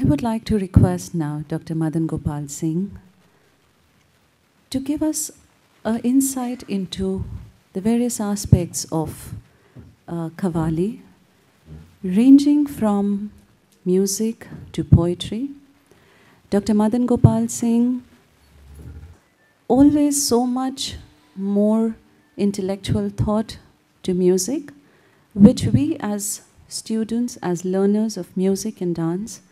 I would like to request now Dr. Madan Gopal Singh to give us an insight into the various aspects of uh, Kavali, ranging from music to poetry. Dr. Madan Gopal Singh, always so much more intellectual thought to music, which we as students, as learners of music and dance,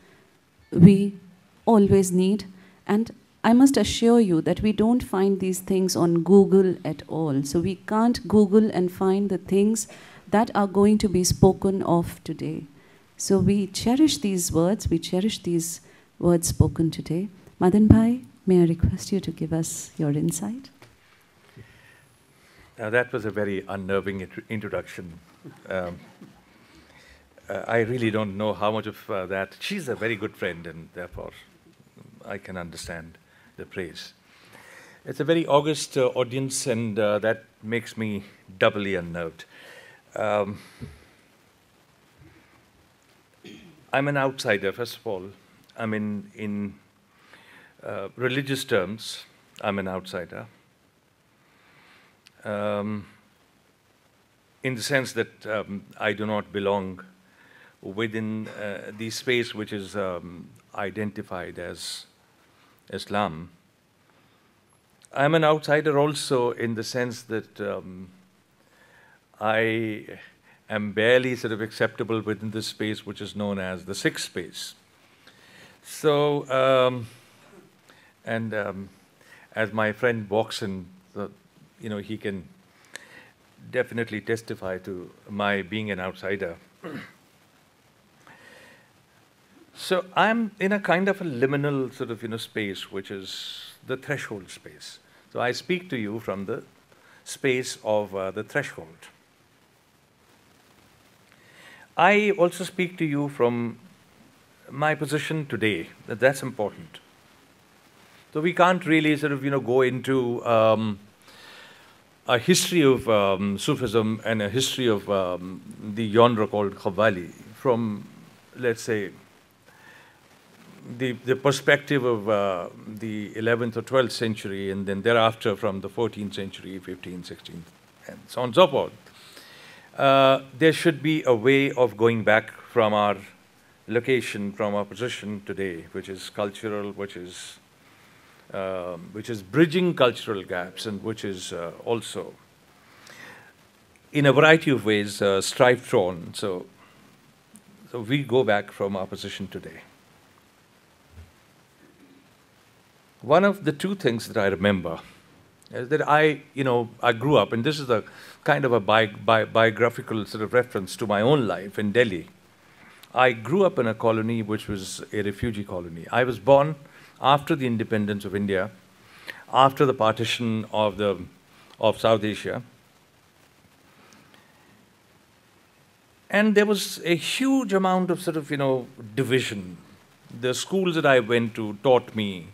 we always need. And I must assure you that we don't find these things on Google at all. So we can't Google and find the things that are going to be spoken of today. So we cherish these words, we cherish these words spoken today. Madan Bhai, may I request you to give us your insight? Now, that was a very unnerving introduction. Um, uh, I really don't know how much of uh, that. She's a very good friend, and therefore I can understand the praise. It's a very august uh, audience, and uh, that makes me doubly unnerved. Um, I'm an outsider, first of all. I mean, in uh, religious terms, I'm an outsider. Um, in the sense that um, I do not belong within uh, the space which is um, identified as Islam. I'm an outsider also in the sense that um, I am barely sort of acceptable within the space which is known as the sixth space. So, um, and um, as my friend walks the, you know, he can definitely testify to my being an outsider. So I'm in a kind of a liminal sort of you know space, which is the threshold space. So I speak to you from the space of uh, the threshold. I also speak to you from my position today. That that's important. So we can't really sort of you know go into um, a history of um, Sufism and a history of um, the genre called Khabali from, let's say, the, the perspective of uh, the 11th or 12th century, and then thereafter from the 14th century, 15th, 16th, and so on and so forth, uh, there should be a way of going back from our location, from our position today, which is cultural, which is, um, which is bridging cultural gaps, and which is uh, also, in a variety of ways, uh, strife-torn. So, so we go back from our position today. one of the two things that I remember is uh, that I, you know, I grew up, and this is a kind of a bi bi biographical sort of reference to my own life in Delhi. I grew up in a colony which was a refugee colony. I was born after the independence of India, after the partition of, the, of South Asia. And there was a huge amount of sort of, you know, division. The schools that I went to taught me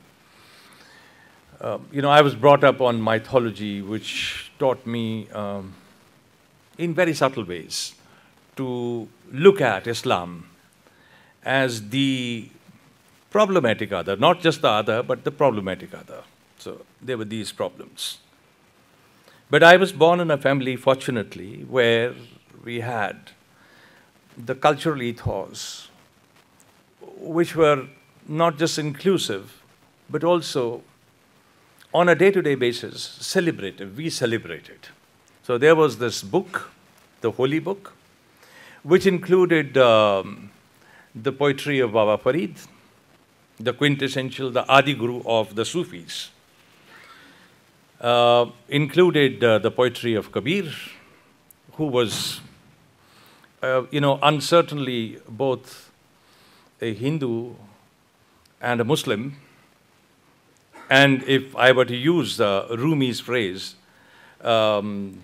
um, you know, I was brought up on mythology, which taught me um, in very subtle ways to look at Islam as the problematic other, not just the other, but the problematic other. So there were these problems. But I was born in a family, fortunately, where we had the cultural ethos, which were not just inclusive, but also on a day-to-day basis, celebrated, we celebrated. So there was this book, the holy book, which included um, the poetry of Baba Farid, the quintessential, the Adi Guru of the Sufis, uh, included uh, the poetry of Kabir, who was, uh, you know, uncertainly both a Hindu and a Muslim, and if I were to use uh, Rumi's phrase, um,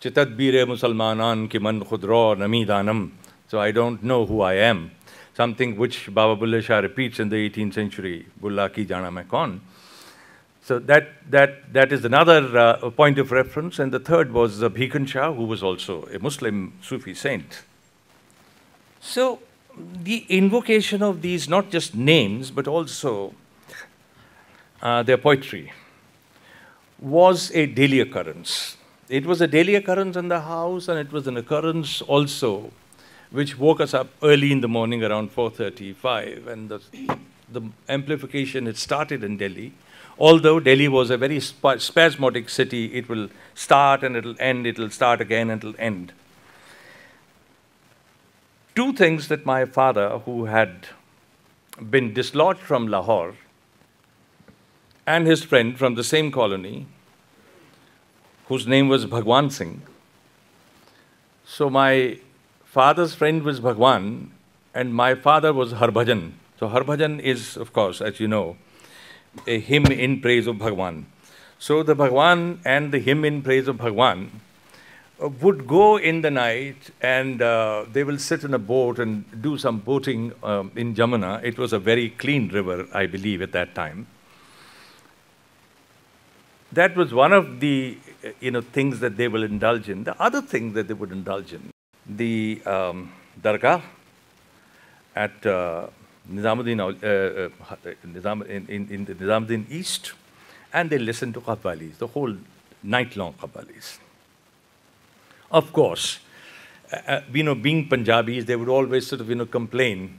Chitadbire Musalmanan ki man khudra namidanam, so I don't know who I am, something which Baba Bulla Shah repeats in the 18th century, Bulla ki jana main So that, that, that is another uh, point of reference. And the third was uh, Bhikan Shah, who was also a Muslim Sufi saint. So the invocation of these, not just names, but also uh, their poetry, was a daily occurrence. It was a daily occurrence in the house, and it was an occurrence also which woke us up early in the morning around 4.35, and the, the amplification had started in Delhi. Although Delhi was a very sp spasmodic city, it will start and it'll end, it'll start again and it'll end. Two things that my father, who had been dislodged from Lahore and his friend from the same colony, whose name was Bhagwan Singh. So my father's friend was Bhagwan, and my father was Harbhajan. So Harbhajan is, of course, as you know, a hymn in praise of Bhagwan. So the Bhagwan and the hymn in praise of Bhagwan uh, would go in the night and uh, they will sit in a boat and do some boating um, in Jamuna. It was a very clean river, I believe, at that time that was one of the you know things that they will indulge in. The other thing that they would indulge in, the um, dargah at uh, Nizamuddin, uh, uh, Nizam, in, in, in Nizamuddin East, and they listened to Qawwalis, the whole night-long Qawwalis. Of course, uh, uh, you know, being Punjabis, they would always sort of, you know, complain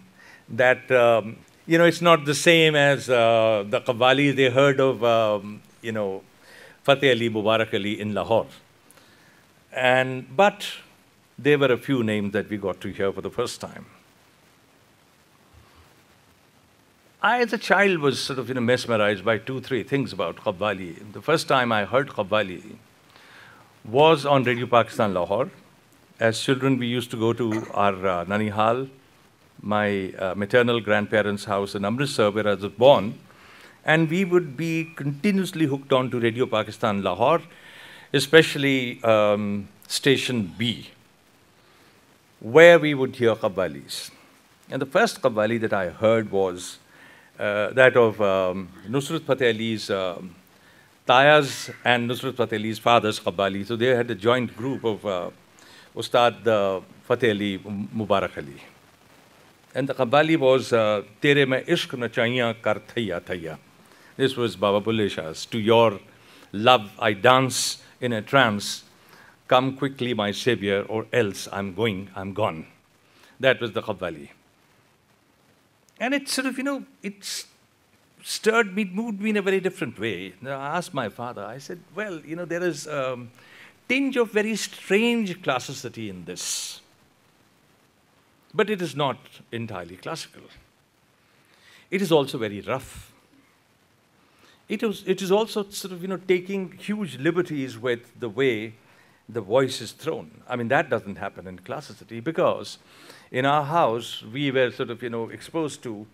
that, um, you know, it's not the same as uh, the Qawwalis they heard of, um, you know, Fateh Ali Mubarak Ali in Lahore. And, but there were a few names that we got to hear for the first time. I, as a child, was sort of you know, mesmerized by two, three things about Qabbali. The first time I heard Qabbali was on Radio Pakistan Lahore. As children, we used to go to our uh, Nanihal, my uh, maternal grandparents' house in Amritsar, where I was born and we would be continuously hooked on to Radio Pakistan Lahore, especially um, Station B, where we would hear Qawwalis. And the first Qawwali that I heard was uh, that of um, Nusrat Fateh Ali's, uh, Taya's and Nusrat Fateh Ali's father's Qawwali. So they had a joint group of uh, Ustad uh, Fateh Ali Mubarak Ali. And the Qawwali was, uh, Tere mein ishq na Chahiya kar thaiya thaiya. This was Baba Bhule Shah's. To your love I dance in a trance. Come quickly, my savior, or else I'm going, I'm gone. That was the Khabbali. And it sort of, you know, it stirred me, moved me in a very different way. I asked my father, I said, well, you know, there is a um, tinge of very strange classicity in this. But it is not entirely classical. It is also very rough it is also sort of, you know, taking huge liberties with the way the voice is thrown. I mean, that doesn't happen in classicity because in our house, we were sort of, you know, exposed to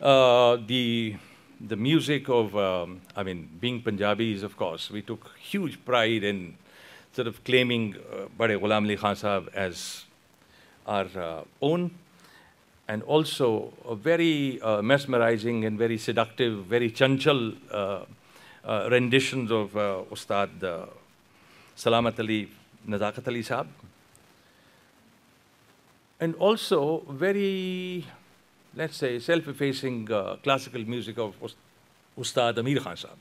uh, the, the music of, um, I mean, being Punjabis, of course, we took huge pride in sort of claiming uh, Bade Ghulam Ali Khan Sahib as our uh, own and also a very uh, mesmerizing and very seductive, very chanchal uh, uh, renditions of uh, Ustad uh, Salamat Ali Nazakat Ali Saab. And also very, let's say, self-effacing uh, classical music of Ustad Amir Khan Saab.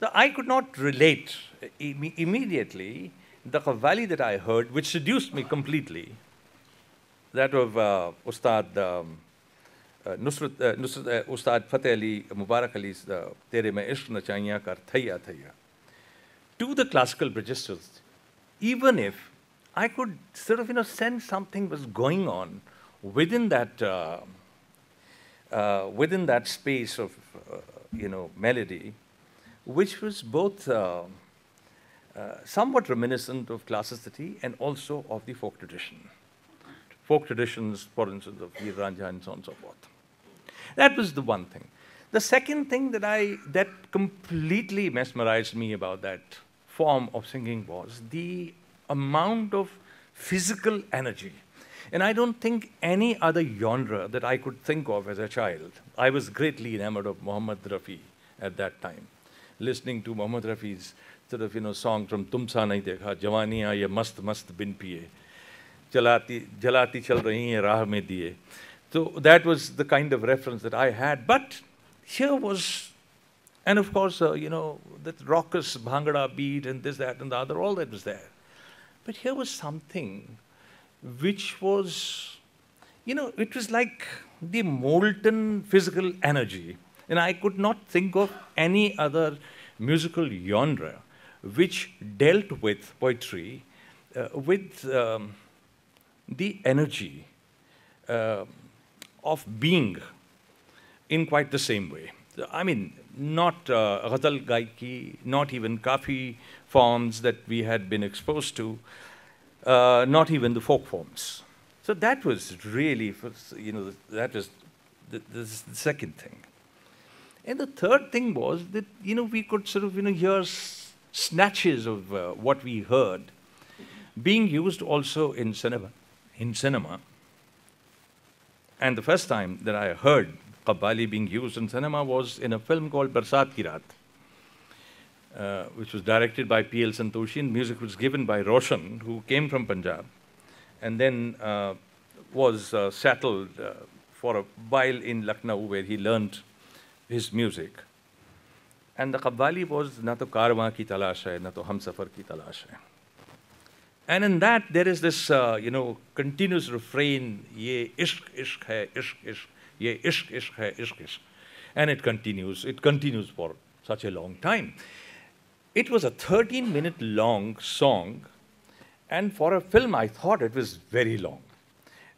The, I could not relate uh, Im immediately the qawwali that I heard, which seduced me completely, that of uh, Ustad um, uh, Nusrat, uh, Nusrat, uh, Ustad Fateh Ali Mubarak Ali's uh, Tere Mein Ishq Nachaiya Kar Thaiya Thaiya. To the classical registers, even if I could sort of, you know, sense something was going on within that, uh, uh, within that space of, uh, you know, melody, which was both uh, somewhat reminiscent of classicity and also of the folk tradition folk traditions, for instance, of Iranja and so on and so forth. That was the one thing. The second thing that I that completely mesmerized me about that form of singing was the amount of physical energy. And I don't think any other genre that I could think of as a child. I was greatly enamored of Muhammad Rafi at that time. Listening to Muhammad Rafi's sort of, you know, song from Tumsa Nahi Dekha, Jawaniya Ye Mast Mast Bin Piye, jalati, jalati chal rahi hai, diye. So that was the kind of reference that I had. But here was, and of course, uh, you know, that raucous Bhagavad beat and this, that, and the other, all that was there. But here was something which was, you know, it was like the molten physical energy. And I could not think of any other musical genre which dealt with poetry uh, with. Um, the energy uh, of being in quite the same way. I mean, not uh, ghazal gaiki, not even kafi forms that we had been exposed to, uh, not even the folk forms. So that was really, you know, that was the, the, second thing. And the third thing was that, you know, we could sort of, you know, hear snatches of uh, what we heard being used also in cinema in cinema. And the first time that I heard Qabbali being used in cinema was in a film called Barsat Ki uh, which was directed by P.L. Santoshi, and music was given by Roshan, who came from Punjab, and then uh, was uh, settled uh, for a while in Lucknow, where he learned his music. And the Qabbali was na to karwa ki talash hai, na to hum safar ki talash hai. And in that, there is this, uh, you know, continuous refrain, ye ishq, ishq hai, ishq, ishq, ye ishq, ishq hai, ishq, ishq. And it continues, it continues for such a long time. It was a 13 minute long song, and for a film, I thought it was very long.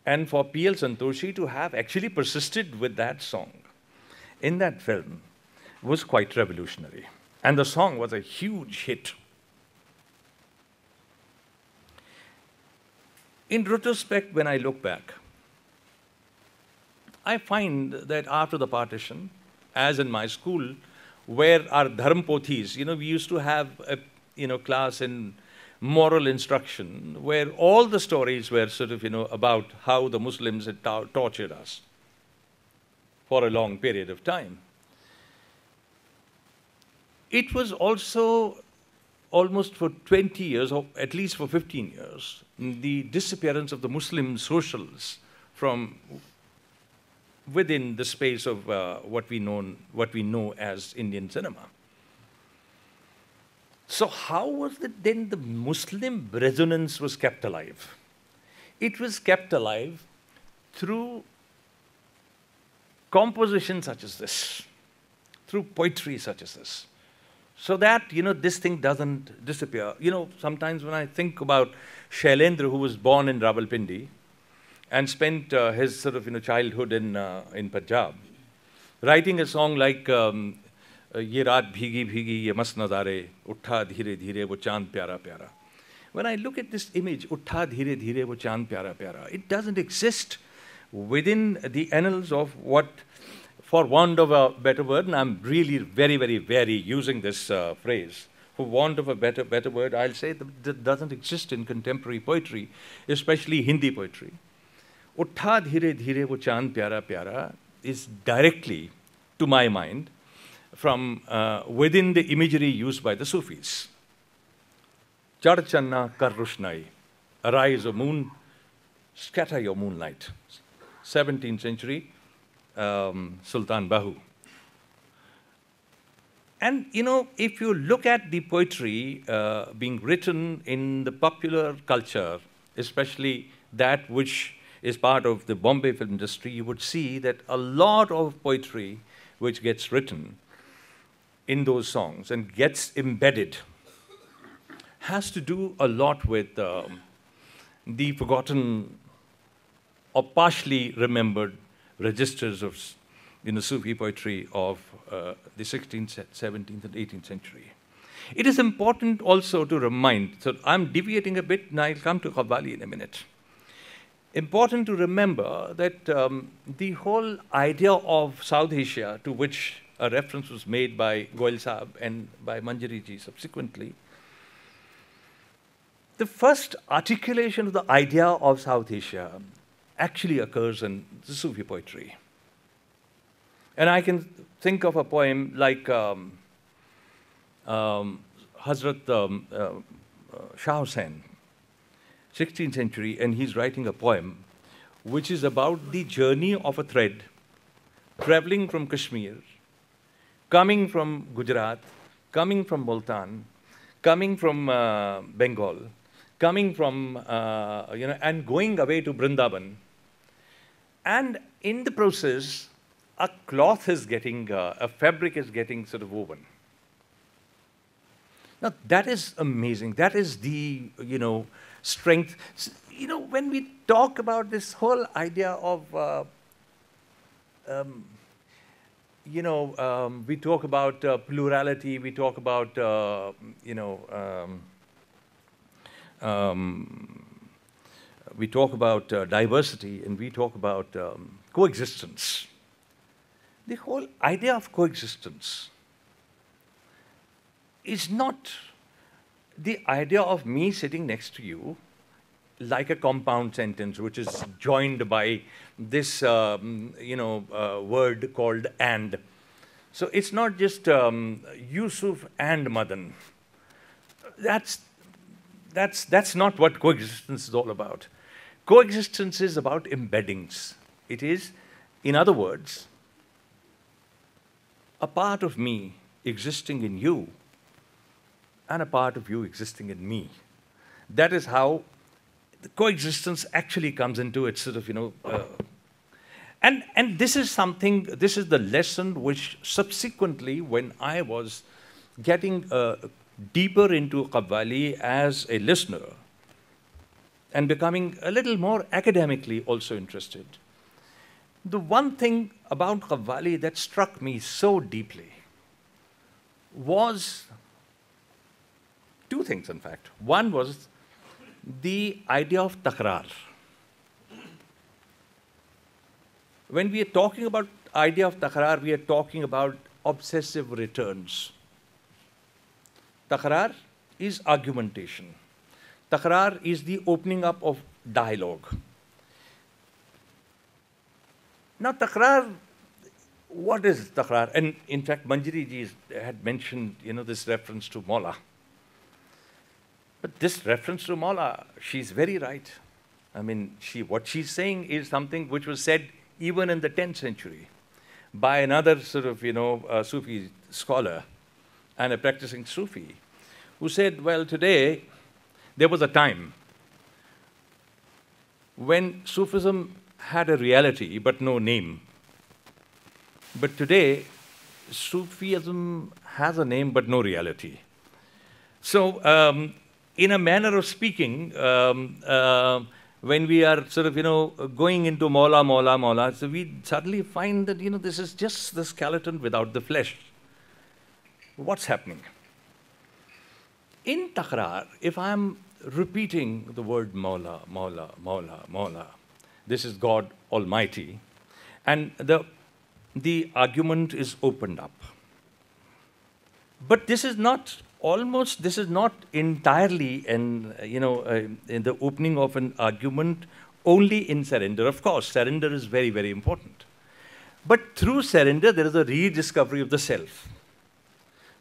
And for P.L. Santoshi to have actually persisted with that song in that film was quite revolutionary. And the song was a huge hit. In retrospect, when I look back, I find that after the partition, as in my school, where our potis, you know, we used to have a you know class in moral instruction where all the stories were sort of you know about how the Muslims had tortured us for a long period of time. It was also almost for 20 years, or at least for 15 years, the disappearance of the Muslim socials from within the space of uh, what, we what we know as Indian cinema. So how was it then the Muslim resonance was kept alive? It was kept alive through composition such as this, through poetry such as this so that you know this thing doesn't disappear. You know, sometimes when I think about Shailendra, who was born in Rawalpindi and spent uh, his sort of you know childhood in uh, in Punjab, writing a song like um, uh, "Ye Raat Bhigi Bhigi Ye Mas Nazare Utha Dheere Dheere Wo Chand Pyara Pyara." When I look at this image, Utha Dheere Dheere Wo Chand Pyara Pyara, it doesn't exist within the annals of what for want of a better word, and I'm really very, very wary using this uh, phrase, for want of a better, better word, I'll say that, that doesn't exist in contemporary poetry, especially Hindi poetry. Uttha dhire dhire wo chand pyara pyara is directly, to my mind, from uh, within the imagery used by the Sufis. Char channa kar rushnai, arise, O moon, scatter your moonlight. 17th century, um, Sultan Bahu. And you know, if you look at the poetry uh, being written in the popular culture, especially that which is part of the Bombay film industry, you would see that a lot of poetry which gets written in those songs and gets embedded has to do a lot with um, the forgotten or partially remembered registers of, in the Sufi poetry of uh, the 16th, 17th, and 18th century. It is important also to remind, so I'm deviating a bit, and I'll come to Qawwali in a minute. Important to remember that um, the whole idea of South Asia, to which a reference was made by Goel Saab and by Manjariji subsequently, the first articulation of the idea of South Asia actually occurs in the Sufi poetry. And I can think of a poem like um, um, Hazrat um, uh, uh Shah Hussain, 16th century, and he's writing a poem which is about the journey of a thread traveling from Kashmir, coming from Gujarat, coming from Multan, coming from uh, Bengal, coming from, uh, you know, and going away to Brindaban and in the process, a cloth is getting, uh, a fabric is getting sort of woven. Now that is amazing. That is the, you know, strength. You know, when we talk about this whole idea of, uh, um, you know, um, we talk about uh, plurality, we talk about, uh, you know, um, um we talk about uh, diversity and we talk about um, coexistence. The whole idea of coexistence is not the idea of me sitting next to you like a compound sentence which is joined by this um, you know uh, word called and so it's not just um, yusuf and madan that's that's that's not what coexistence is all about Coexistence is about embeddings. It is, in other words, a part of me existing in you and a part of you existing in me. That is how coexistence actually comes into its sort of, you know, uh, and, and this is something, this is the lesson which subsequently, when I was getting uh, deeper into Qawwali as a listener, and becoming a little more academically also interested. The one thing about Qawwali that struck me so deeply was two things, in fact. One was the idea of takrar. When we are talking about idea of takrar, we are talking about obsessive returns. Takrar is argumentation. Takrar is the opening up of dialogue. Now, takrar, what is takrar? And in fact, Manjari ji had mentioned, you know, this reference to Mola. But this reference to Mola, she's very right. I mean, she, what she's saying is something which was said even in the 10th century by another sort of, you know, uh, Sufi scholar and a practicing Sufi who said, well, today there was a time when Sufism had a reality but no name. But today, Sufism has a name but no reality. So, um, in a manner of speaking, um, uh, when we are sort of, you know, going into Mola, Mola, Mola, so we suddenly find that, you know, this is just the skeleton without the flesh. What's happening? In Takrar, if I'm repeating the word Mawla, Mawla, Mawla, Mawla. This is God Almighty. And the, the argument is opened up. But this is not almost, this is not entirely in you know, uh, in the opening of an argument only in surrender. Of course, surrender is very, very important. But through surrender, there is a rediscovery of the self.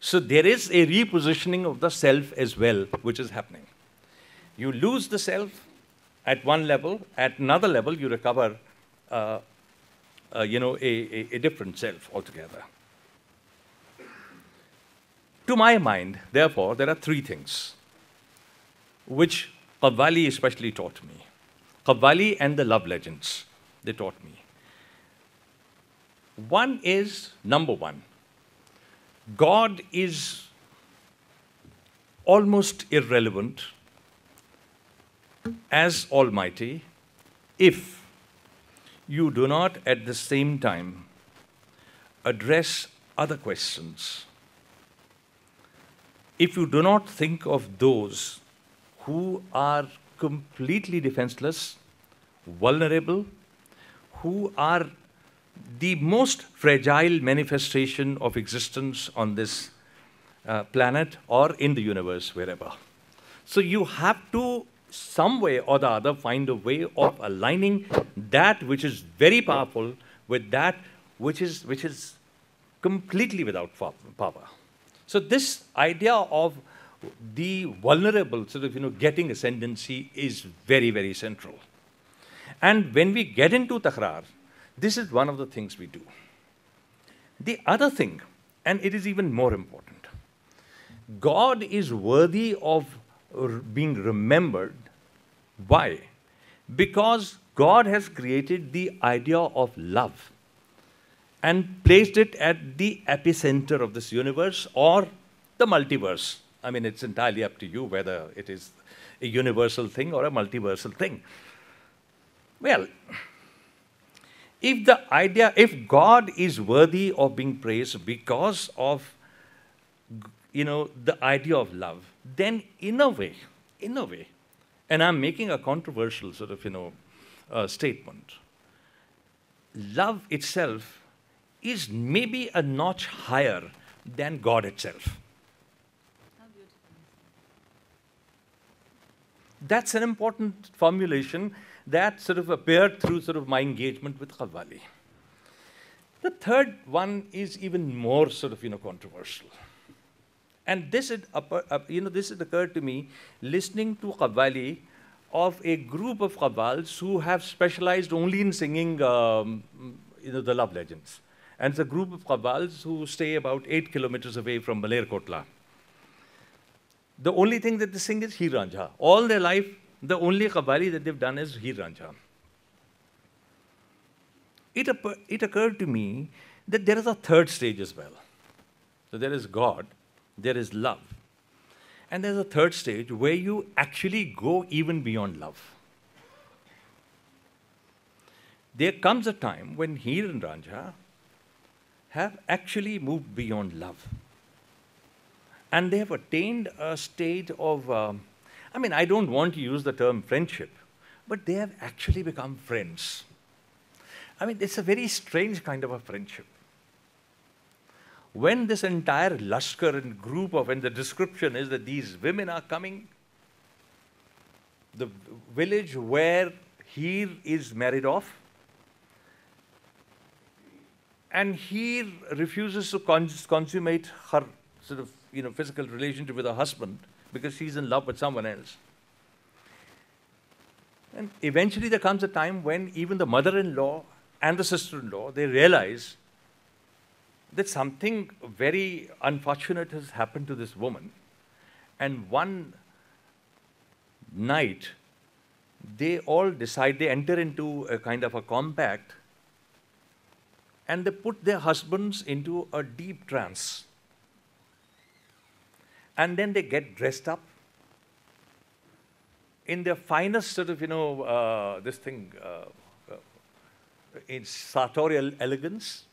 So there is a repositioning of the self as well, which is happening. You lose the self at one level, at another level, you recover, uh, uh, you know, a, a, a different self altogether. To my mind, therefore, there are three things which kavali especially taught me. kavali and the love legends, they taught me. One is number one God is almost irrelevant as Almighty if you do not at the same time address other questions. If you do not think of those who are completely defenseless, vulnerable, who are the most fragile manifestation of existence on this uh, planet or in the universe, wherever. So you have to some way or the other find a way of aligning that which is very powerful with that which is, which is completely without power. So this idea of the vulnerable sort of you know getting ascendancy is very very central. And when we get into takrar, this is one of the things we do. The other thing, and it is even more important, God is worthy of being remembered. Why? Because God has created the idea of love and placed it at the epicenter of this universe or the multiverse. I mean, it's entirely up to you whether it is a universal thing or a multiversal thing. Well, if the idea, if God is worthy of being praised because of, you know, the idea of love, then in a way, in a way, and I'm making a controversial sort of, you know, uh, statement, love itself is maybe a notch higher than God itself. That's an important formulation that sort of appeared through sort of my engagement with Qawwali. The third one is even more sort of, you know, controversial. And this had, uh, uh, uh, you know, this had occurred to me listening to Qawwali of a group of Qawwals who have specialized only in singing, um, you know, the love legends. And it's a group of Qawwals who stay about eight kilometers away from Malerkotla. The only thing that they sing is Heer All their life, the only Qawwali that they've done is Heer It, it occurred to me that there is a third stage as well. So there is God, there is love. And there's a third stage where you actually go even beyond love. There comes a time when Hir and Ranja have actually moved beyond love. And they have attained a state of, um, I mean, I don't want to use the term friendship, but they have actually become friends. I mean, it's a very strange kind of a friendship when this entire lashkar and group of, and the description is that these women are coming, the village where Heer is married off, and Heer refuses to consummate her sort of you know physical relationship with her husband because she's in love with someone else. And eventually there comes a time when even the mother-in-law and the sister-in-law they realize that something very unfortunate has happened to this woman. And one night, they all decide, they enter into a kind of a compact and they put their husbands into a deep trance. And then they get dressed up in their finest sort of, you know, uh, this thing, uh, uh, in sartorial elegance.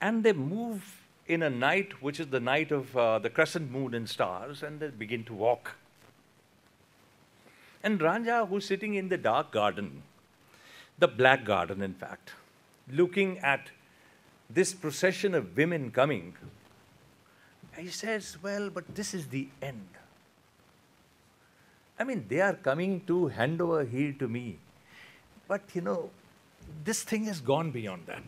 And they move in a night which is the night of uh, the crescent moon and stars, and they begin to walk. And Ranja, who's sitting in the dark garden, the black garden, in fact, looking at this procession of women coming, he says, Well, but this is the end. I mean, they are coming to hand over heel to me. But you know, this thing has gone beyond that.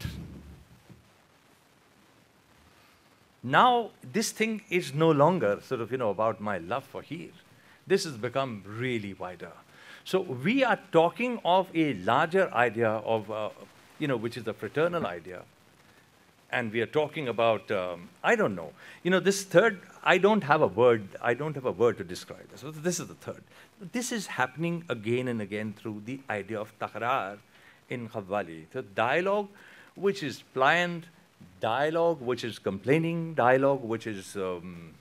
Now, this thing is no longer sort of, you know, about my love for here. This has become really wider. So we are talking of a larger idea of, uh, you know, which is the fraternal idea. And we are talking about, um, I don't know. You know, this third, I don't have a word, I don't have a word to describe this. this is the third. This is happening again and again through the idea of takrar in Khawwali. The dialogue which is pliant, dialogue which is complaining, dialogue which is um,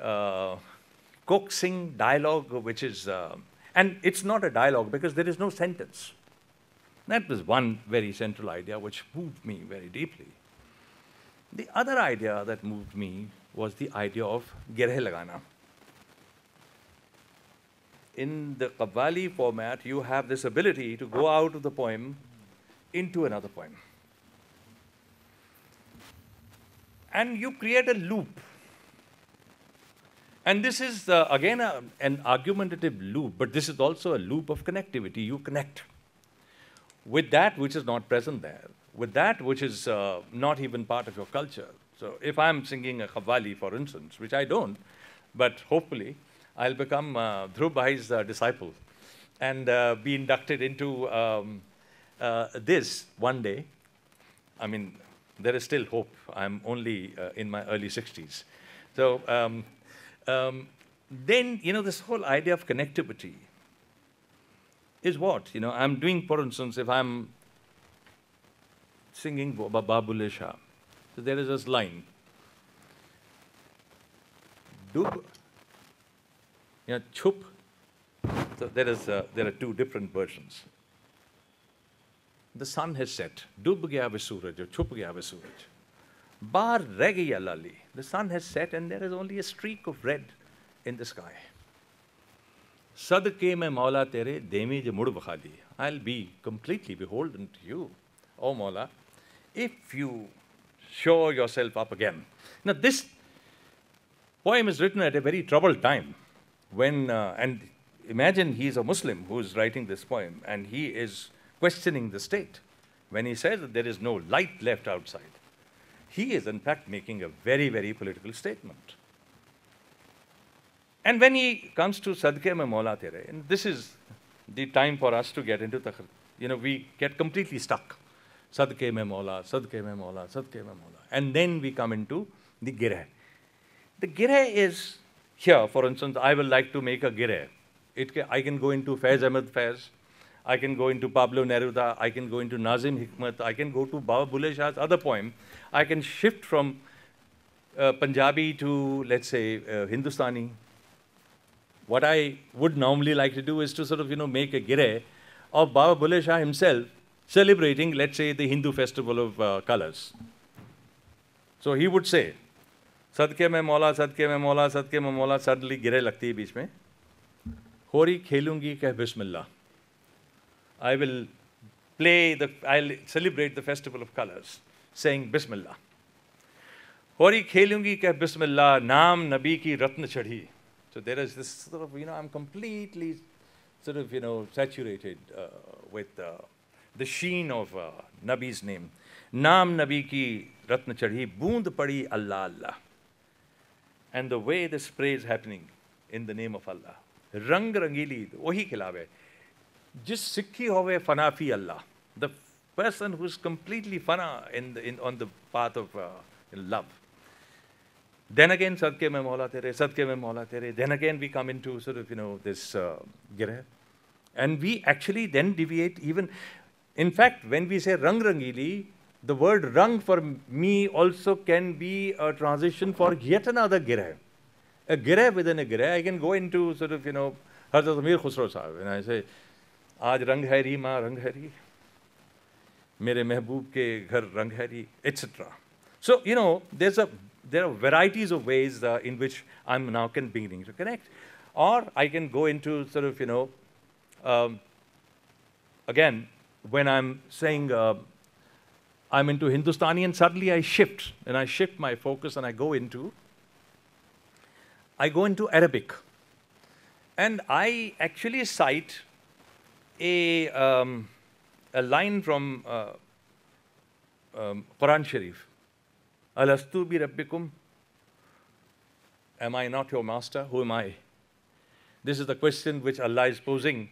uh, coaxing, dialogue which is, uh, and it's not a dialogue because there is no sentence. That was one very central idea which moved me very deeply. The other idea that moved me was the idea of gerhe lagana. In the Qawwali format, you have this ability to go out of the poem into another poem. and you create a loop. And this is, uh, again, a, an argumentative loop, but this is also a loop of connectivity. You connect with that which is not present there, with that which is uh, not even part of your culture. So if I'm singing a kavali, for instance, which I don't, but hopefully I'll become uh, Dhruv uh, disciple and uh, be inducted into um, uh, this one day. I mean, there is still hope. I'm only uh, in my early 60s. So um, um, then, you know, this whole idea of connectivity is what? You know, I'm doing, for instance, if I'm singing Babulisha, so there is this line. Dub, you know, chup. So there, is, uh, there are two different versions the sun has set. Dub gaya suraj or chup gaya suraj. Bar reh gaya lali. The sun has set and there is only a streak of red in the sky. Sadke mein maula tere demi je mud bakhali. I'll be completely beholden to you, O oh, maula, if you show yourself up again. Now this poem is written at a very troubled time when, uh, and imagine he's a Muslim who's writing this poem and he is questioning the state when he says that there is no light left outside. He is, in fact, making a very, very political statement. And when he comes to Sadke mein Mola Tere, and this is the time for us to get into takhrif, you know, we get completely stuck. Sadke mein Mola, Sadke mein Mola, Sadke mein Mola. And then we come into the gireh. The gireh is here, for instance, I would like to make a gireh. It I can go into Faiz Ahmed Faiz. I can go into Pablo Neruda, I can go into Nazim Hikmat, I can go to Baba Bhule Shah's other poem. I can shift from uh, Punjabi to, let's say, uh, Hindustani. What I would normally like to do is to sort of, you know, make a gire of Baba Bhule Shah himself celebrating, let's say, the Hindu festival of uh, colors. So he would say, Sadke mein mola, sadke mein mola, sadke mein mola, suddenly gire लगती है बीच में होरी खेलूंगी कह I will play the, I'll celebrate the festival of colors, saying Bismillah. Hori khelungi ka Bismillah, naam nabi ki ratna chadhi. So there is this sort of, you know, I'm completely sort of, you know, saturated uh, with uh, the sheen of uh, Nabi's name. Naam Nabi ki ratna chadhi, boond padi Allah Allah. And the way this prayer is happening in the name of Allah. Rang rangili, wahi khilab hai. Just sikhi hove fanafi Allah. The person who's completely fana in, the, in on the path of uh, love. Then again, sadke mein maula tere, sadke mein maula tere. Then again, we come into sort of, you know, this uh, gireh. And we actually then deviate even. In fact, when we say rang rangili, the word rang for me also can be a transition for yet another gireh. A gireh within a gireh. I can go into sort of, you know, Hazrat Amir Khusro Sahib, and I say, आज रंग माँ रंग मेरे महबूब के घर रंग हैरी So you know there's a there are varieties of ways uh, in which I'm now beginning to connect, or I can go into sort of you know um, again when I'm saying. Uh, I'm into Hindustani and suddenly I shift and I shift my focus and I go into I go into Arabic. And I actually cite a, um, a line from uh, um, Quran Sharif. Alastu bi rabbikum? Am I not your master? Who am I? This is the question which Allah is posing.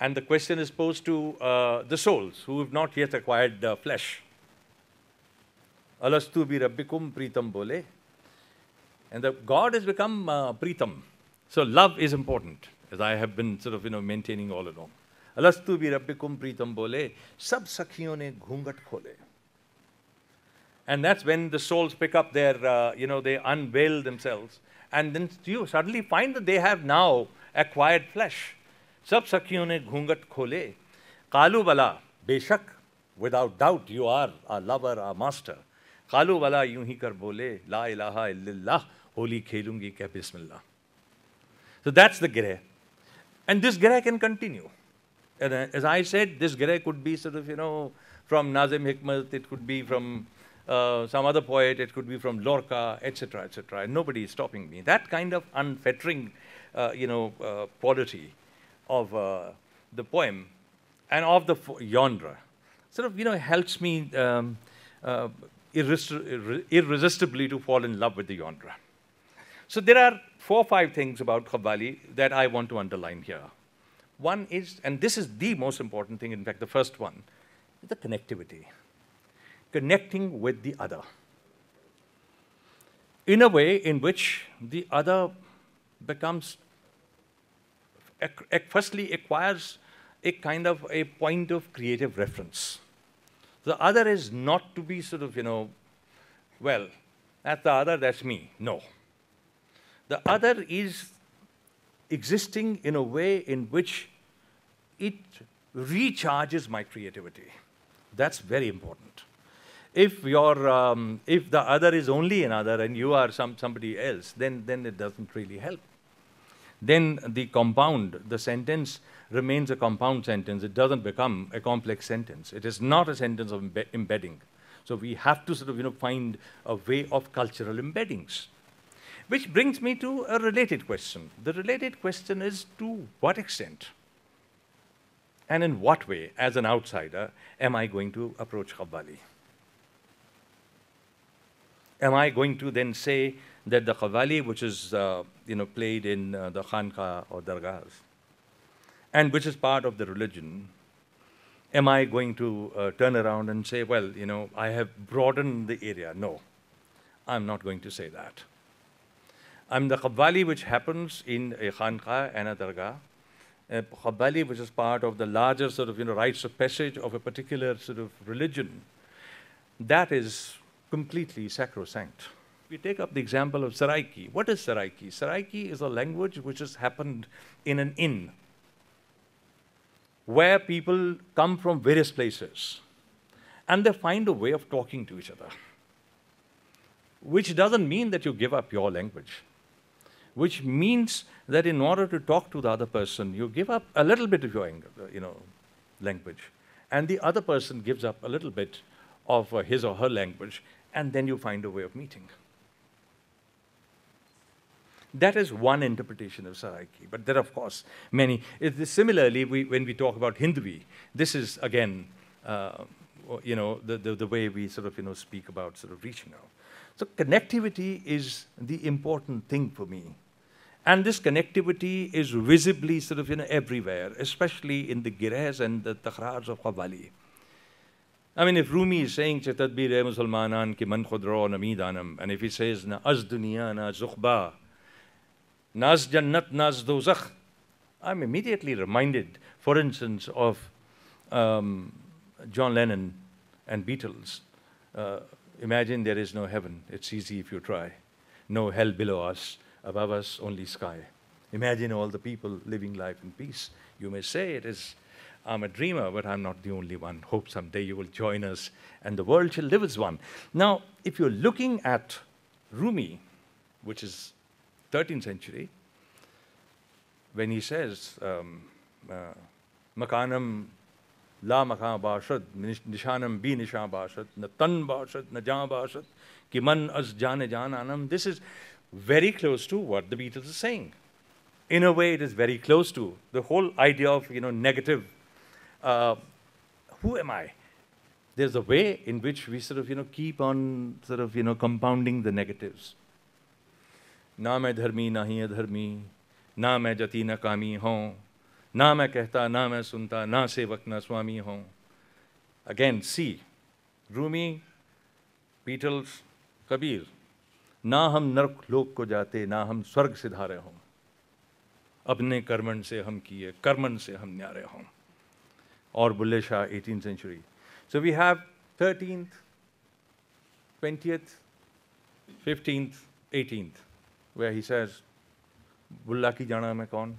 And the question is posed to uh, the souls who have not yet acquired uh, flesh. Alastu bi rabbikum pritam bole. And the God has become uh, pritam. So love is important, as I have been sort of, you know, maintaining all along. अलस्तु भी रबिकुम प्रीतम बोले सब सखियों ने घूंघट खोले and that's when the souls pick up there you know they unveil damsels and then you suddenly find they have now acquired flash सब सखियों ने घूंघट खोले कालू वाला बेशक without doubt you are a lover a master कालू वाला यूं ही कर बोले ला इलाहा इल्लिल्लाह होली खेलूंगी कह बिस्मिल्लाह सो दैट्स द ग्रह एंड दिस ग्रह can continue And uh, as I said, this grey could be sort of, you know, from Nazim Hikmat, it could be from uh, some other poet, it could be from Lorca, etc., etc. And nobody is stopping me. That kind of unfettering, uh, you know, uh, quality of uh, the poem and of the genre sort of, you know, helps me um, uh, irresistibly to fall in love with the genre. So there are four or five things about Khabali that I want to underline here. One is, and this is the most important thing, in fact, the first one, the connectivity. Connecting with the other. In a way in which the other becomes, firstly, acquires a kind of a point of creative reference. The other is not to be sort of, you know, well, that's the other, that's me. No. The other is existing in a way in which it recharges my creativity. That's very important. If, your, um, if the other is only another and you are some, somebody else, then, then it doesn't really help. Then the compound, the sentence remains a compound sentence. It doesn't become a complex sentence. It is not a sentence of embedding. So we have to sort of you know, find a way of cultural embeddings. Which brings me to a related question. The related question is to what extent and in what way, as an outsider, am I going to approach Khabbali? Am I going to then say that the Khabbali, which is uh, you know, played in uh, the Khanqa or Dargahs, and which is part of the religion, am I going to uh, turn around and say, well, you know, I have broadened the area? No, I'm not going to say that. I'm the Qabbali, which happens in a Khanqa and a Dargah. which is part of the larger sort of you know, rites of passage of a particular sort of religion, that is completely sacrosanct. We take up the example of Saraiki. What is Saraiki? Saraiki is a language which has happened in an inn, where people come from various places and they find a way of talking to each other, which doesn't mean that you give up your language which means that in order to talk to the other person, you give up a little bit of your uh, you know, language, and the other person gives up a little bit of uh, his or her language, and then you find a way of meeting. That is one interpretation of Saraiki, but there are, of course, many. similarly, we, when we talk about Hindvi, this is, again, uh, you know, the, the, the way we sort of, you know, speak about sort of reaching out. So connectivity is the important thing for me. And this connectivity is visibly sort of you know, everywhere, especially in the girahs and the takhrars of Qawwali. I mean, if Rumi is saying Chatadbir e Musalmanan ki man khud namidanam, and if he says na az dunya na zukhba, naz jannat naz dozakh, I'm immediately reminded, for instance, of um, John Lennon and Beatles. Uh, imagine there is no heaven. It's easy if you try. No hell below us above us only sky. Imagine all the people living life in peace. You may say it is, I'm a dreamer, but I'm not the only one. Hope someday you will join us and the world shall live as one. Now, if you're looking at Rumi, which is 13th century, when he says, um, uh, Makanam la makan bashad, nishanam bi nishan bashad, na tan bashad, na jan bashad, ki man az jane jananam, this is very close to what the Beatles are saying. In a way, it is very close to the whole idea of you know negative. Uh, who am I? There's a way in which we sort of you know keep on sort of you know compounding the negatives. Na मैं dharmi na hi अधर्मी na मैं jati na kami हूँ na मैं कहता na मैं sunta, na sevak na swami हूँ Again, see, Rumi, Beatles, Kabir. ना हम नरक लोक को जाते ना हम स्वर्ग सिधारे हों अपने कर्मण से हम किए कर्मण से हम न्यारे हों और Bulleh Shah eighteen century so we have thirteen twenty fifteen eighteenth वे ही सैज बुल्ला की जाना मैं कौन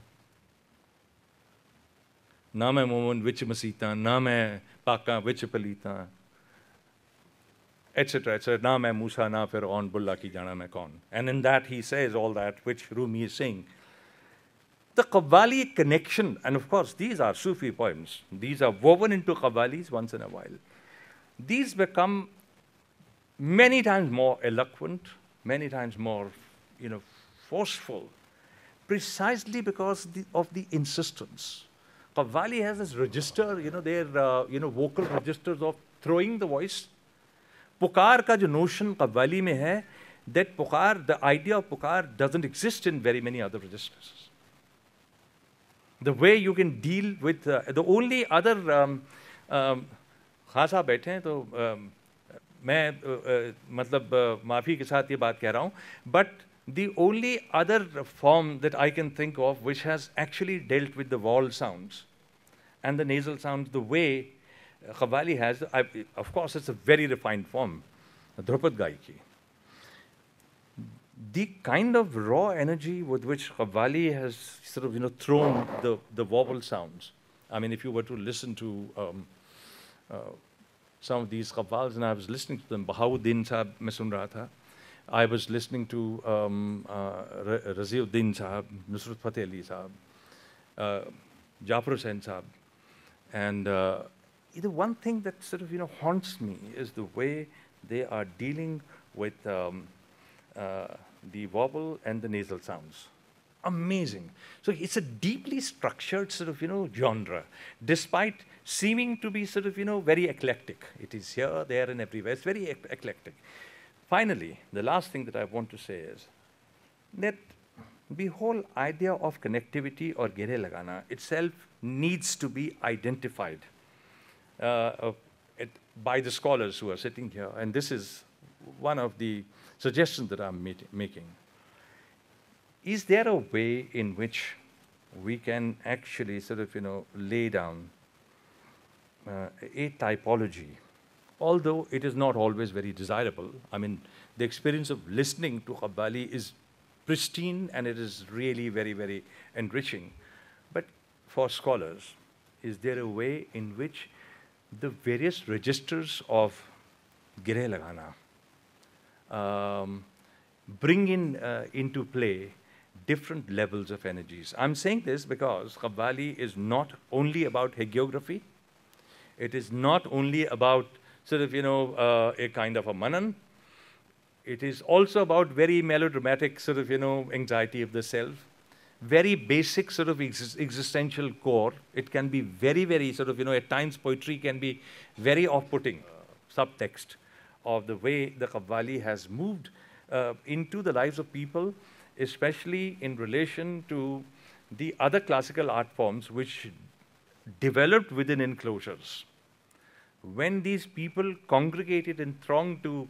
ना मैं मोमन विच मसीता ना मैं पाका विच पलीता etc., etc. Na main Musa, na fir on Bulla ki jana main kaun. And in that he says all that which Rumi is saying. The Qawwali connection, and of course these are Sufi poems. These are woven into Qawwalis once in a while. These become many times more eloquent, many times more, you know, forceful, precisely because the, of the insistence. Qawwali has this register, you know, their, uh, you know, vocal registers of throwing the voice पुकार का जो notion qawwali में है that पुकार the idea of पुकार doesn't exist in very many other registers the way you can deal with the only other खास साहब बैठे हैं तो um, मैं uh, uh, मतलब uh, माफी के साथ ये बात कह रहा हूँ but the only other form that I can think of which has actually dealt with the vowel sound and the nasal sound the way Qawwali has, I, of course, it's a very refined form, Dhrupad Gayaki. The kind of raw energy with which Kavali has sort of, you know, thrown the, the vowel sounds. I mean, if you were to listen to um, uh, some of these Kavals, and I was listening to them, Bahauddin Sahib, I sun I was listening to um, uh, Raziuddin Nusrat Fateh Ali Sahib, uh, Jafar Hussain and uh, the one thing that sort of you know haunts me is the way they are dealing with um, uh, the vowel and the nasal sounds. Amazing. So it's a deeply structured sort of you know genre, despite seeming to be sort of you know very eclectic. It is here, there, and everywhere. It's very ec eclectic. Finally, the last thing that I want to say is that the whole idea of connectivity or gere lagana itself needs to be identified uh, by the scholars who are sitting here. And this is one of the suggestions that I'm making. Is there a way in which we can actually sort of, you know, lay down uh, a typology, although it is not always very desirable. I mean, the experience of listening to Khabbali is pristine and it is really very, very enriching. But for scholars, is there a way in which the various registers of gireh lagana um, bring in uh, into play different levels of energies. I'm saying this because Khabali is not only about hagiography. It is not only about sort of, you know, uh, a kind of a manan. It is also about very melodramatic sort of, you know, anxiety of the self very basic sort of ex existential core. It can be very, very sort of, you know, at times poetry can be very off-putting uh, subtext of the way the Qawwali has moved uh, into the lives of people, especially in relation to the other classical art forms which developed within enclosures. When these people congregated and thronged to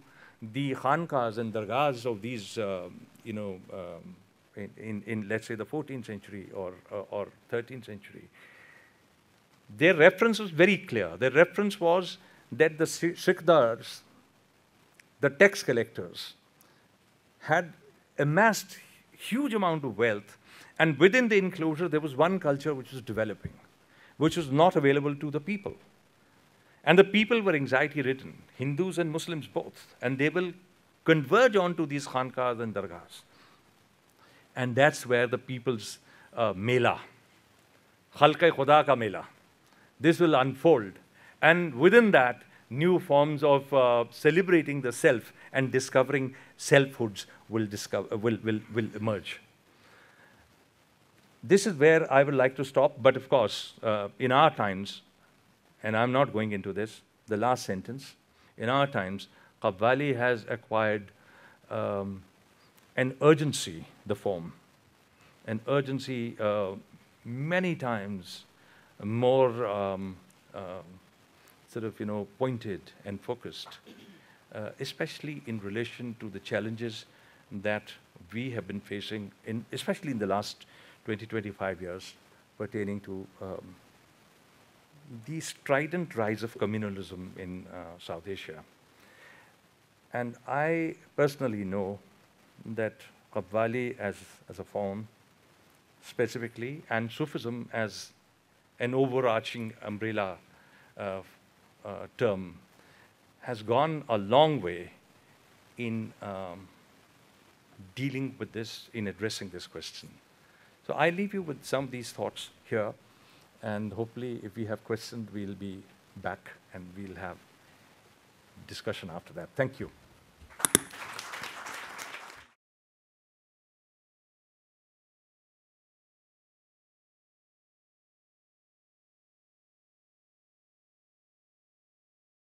the khankas and dargahs of these, uh, you know, um, in, in, let's say the 14th century or, uh, or 13th century, their reference was very clear. Their reference was that the Sikhdars, the tax collectors, had amassed huge amount of wealth, and within the enclosure there was one culture which was developing, which was not available to the people. And the people were anxiety ridden, Hindus and Muslims both, and they will converge onto these khankas and dargahs. And that's where the people's uh, mela, Khalqa Khuda ka mela, this will unfold. And within that, new forms of uh, celebrating the self and discovering selfhoods will, discover, will, will, will emerge. This is where I would like to stop, but of course, uh, in our times, and I'm not going into this, the last sentence, in our times, Qabbali has acquired um, and urgency, the form. And urgency, uh, many times more um, uh, sort of, you know, pointed and focused, uh, especially in relation to the challenges that we have been facing, in, especially in the last 20, 25 years, pertaining to um, the strident rise of communalism in uh, South Asia. And I personally know that Qabali as, as a form specifically and Sufism as an overarching umbrella uh, uh, term has gone a long way in um, dealing with this, in addressing this question. So I leave you with some of these thoughts here, and hopefully, if we have questions, we'll be back and we'll have discussion after that. Thank you.